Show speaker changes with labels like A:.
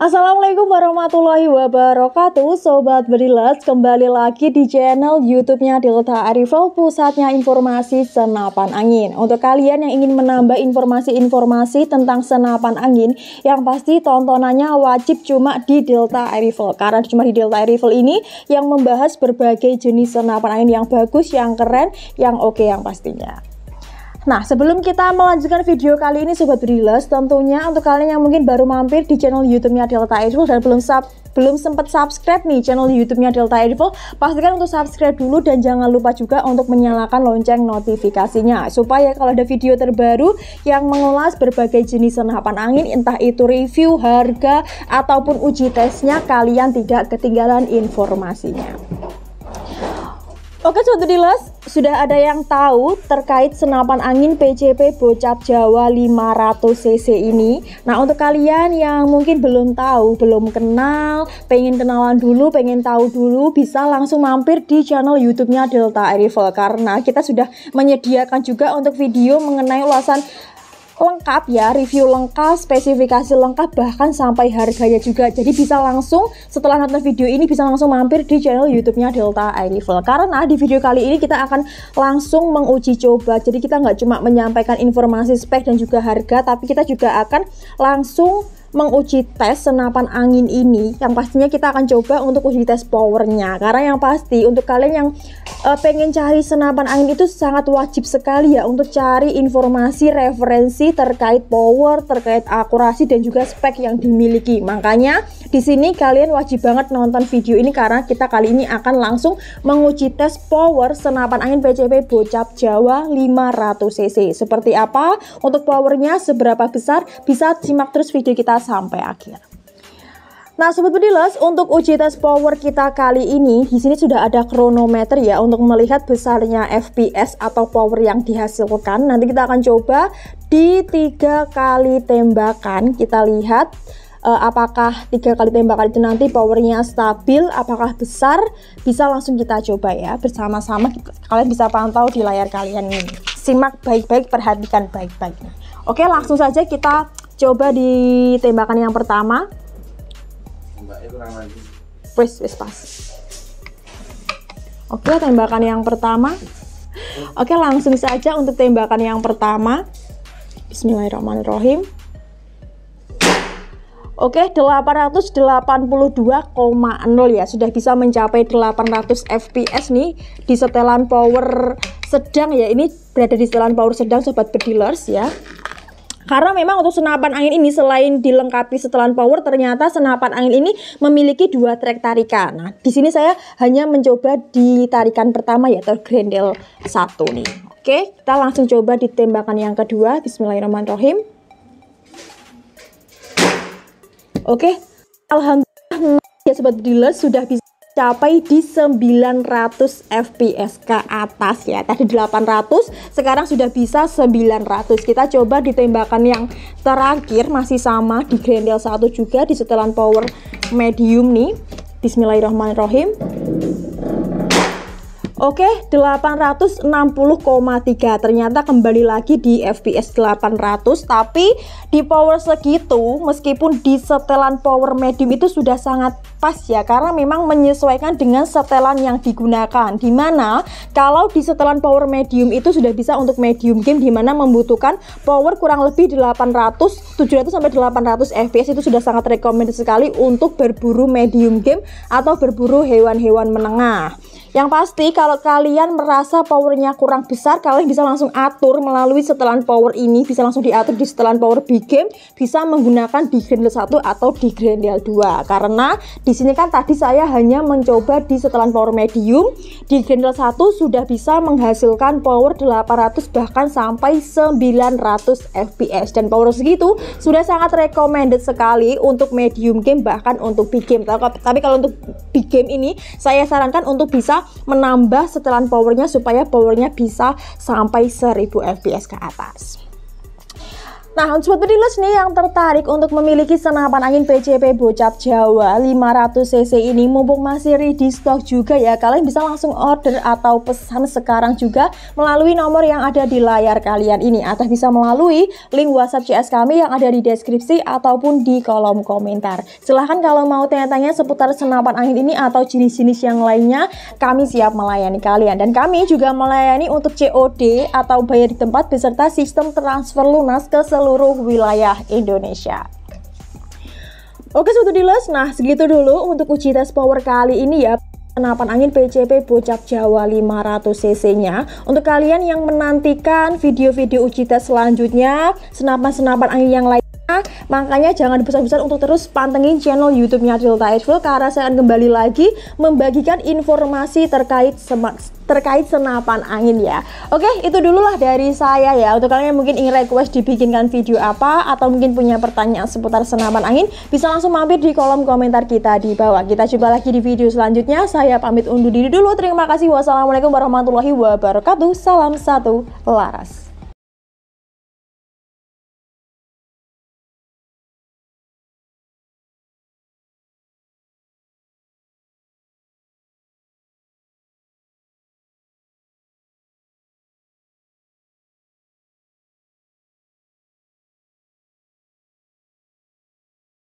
A: Assalamualaikum warahmatullahi wabarakatuh Sobat Berilas kembali lagi di channel YouTube-nya Delta Arrival Pusatnya informasi senapan angin Untuk kalian yang ingin menambah informasi-informasi tentang senapan angin Yang pasti tontonannya wajib cuma di Delta Arrival Karena cuma di Delta Arrival ini yang membahas berbagai jenis senapan angin yang bagus, yang keren, yang oke okay, yang pastinya Nah, sebelum kita melanjutkan video kali ini Sobat Brilles, tentunya untuk kalian yang mungkin baru mampir di channel YouTube-nya Delta Edgeworld dan belum sub belum sempat subscribe nih channel YouTube-nya Delta Edgeworld, pastikan untuk subscribe dulu dan jangan lupa juga untuk menyalakan lonceng notifikasinya supaya kalau ada video terbaru yang mengulas berbagai jenis senapan angin, entah itu review, harga, ataupun uji tesnya, kalian tidak ketinggalan informasinya. Oke, Sobat Dilas, sudah ada yang tahu terkait senapan angin PCP Bocap Jawa 500cc ini. Nah, untuk kalian yang mungkin belum tahu, belum kenal, pengen kenalan dulu, pengen tahu dulu, bisa langsung mampir di channel YouTube-nya Delta Arrival karena kita sudah menyediakan juga untuk video mengenai ulasan lengkap ya, review lengkap, spesifikasi lengkap, bahkan sampai harganya juga. Jadi bisa langsung setelah nonton video ini bisa langsung mampir di channel YouTube-nya Delta Air Karena di video kali ini kita akan langsung menguji coba. Jadi kita nggak cuma menyampaikan informasi spek dan juga harga, tapi kita juga akan langsung menguji tes senapan angin ini yang pastinya kita akan coba untuk uji tes powernya karena yang pasti untuk kalian yang uh, pengen cari senapan angin itu sangat wajib sekali ya untuk cari informasi referensi terkait power terkait akurasi dan juga spek yang dimiliki makanya di sini kalian wajib banget nonton video ini karena kita kali ini akan langsung menguji tes power senapan angin PCP bocap Jawa 500 cc seperti apa untuk powernya seberapa besar bisa simak terus video kita sampai akhir. Nah, Sobat Pedilas, untuk uji tes power kita kali ini, di sini sudah ada kronometer ya untuk melihat besarnya FPS atau power yang dihasilkan. Nanti kita akan coba di tiga kali tembakan. Kita lihat uh, apakah tiga kali tembakan itu nanti powernya stabil, apakah besar, bisa langsung kita coba ya bersama-sama. Kalian bisa pantau di layar kalian ini. Simak baik-baik, perhatikan baik-baik. Oke, langsung saja kita coba di tembakan yang pertama Wes, wes pas oke tembakan yang pertama oke langsung saja untuk tembakan yang pertama Bismillahirrahmanirrahim Oke, 882,0 ya. Sudah bisa mencapai 800 FPS nih di setelan power sedang ya. Ini berada di setelan power sedang sobat bedilers ya. Karena memang untuk senapan angin ini selain dilengkapi setelan power, ternyata senapan angin ini memiliki dua trek tarikan. Nah, di sini saya hanya mencoba di tarikan pertama yaitu grendel satu nih. Oke, kita langsung coba di tembakan yang kedua. Bismillahirrahmanirrahim. Oke, alhamdulillah ya sobat dealer sudah bisa mencapai di 900 fps ke atas ya tadi 800 sekarang sudah bisa 900 kita coba di yang terakhir masih sama di Grendel 1 juga di setelan power medium nih Bismillahirrahmanirrahim Oke, 860,3 ternyata kembali lagi di FPS 800 tapi di power segitu meskipun di setelan power medium itu sudah sangat pas ya karena memang menyesuaikan dengan setelan yang digunakan dimana kalau di setelan power medium itu sudah bisa untuk medium game dimana membutuhkan power kurang lebih 800 700 sampai 800 FPS itu sudah sangat rekomendasi sekali untuk berburu medium game atau berburu hewan-hewan menengah yang pasti kalau kalian merasa powernya kurang besar, kalian bisa langsung atur melalui setelan power ini, bisa langsung diatur di setelan power big game, bisa menggunakan di Grendel 1 atau di Grendel 2. Karena di sini kan tadi saya hanya mencoba di setelan power medium, di Grendel 1 sudah bisa menghasilkan power 800 bahkan sampai 900 FPS dan power segitu sudah sangat recommended sekali untuk medium game bahkan untuk big game. Tapi kalau untuk big game ini saya sarankan untuk bisa menambah setelan powernya supaya powernya bisa sampai 1000 fps ke atas. Nah, untuk Pedilus nih yang tertarik untuk memiliki senapan angin PCP Bocap Jawa 500cc ini mumpung masih ready stok juga ya, kalian bisa langsung order atau pesan sekarang juga melalui nomor yang ada di layar kalian ini atau bisa melalui link WhatsApp CS kami yang ada di deskripsi ataupun di kolom komentar. Silahkan kalau mau tanya-tanya seputar senapan angin ini atau jenis-jenis yang lainnya, kami siap melayani kalian dan kami juga melayani untuk COD atau bayar di tempat beserta sistem transfer lunas ke seluruh seluruh wilayah Indonesia. Oke Sobat diles. nah segitu dulu untuk uji tes power kali ini ya senapan angin PCP Bocap Jawa 500 cc-nya. Untuk kalian yang menantikan video-video uji tes selanjutnya, senapan-senapan angin yang lain Makanya jangan besar-besar untuk terus pantengin channel YouTube-nya Real Thaisful karena saya akan kembali lagi membagikan informasi terkait terkait senapan angin ya. Oke, itu dululah dari saya ya. Untuk kalian yang mungkin ingin request dibikinkan video apa atau mungkin punya pertanyaan seputar senapan angin, bisa langsung mampir di kolom komentar kita di bawah. Kita jumpa lagi di video selanjutnya. Saya pamit undur diri dulu. Terima kasih. Wassalamualaikum warahmatullahi wabarakatuh. Salam satu laras.